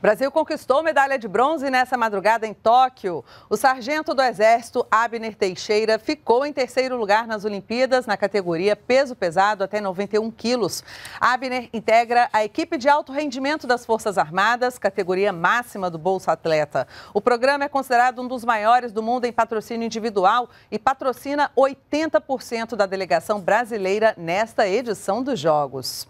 Brasil conquistou medalha de bronze nessa madrugada em Tóquio. O sargento do Exército, Abner Teixeira, ficou em terceiro lugar nas Olimpíadas na categoria peso pesado até 91 quilos. Abner integra a equipe de alto rendimento das Forças Armadas, categoria máxima do Bolsa Atleta. O programa é considerado um dos maiores do mundo em patrocínio individual e patrocina 80% da delegação brasileira nesta edição dos Jogos.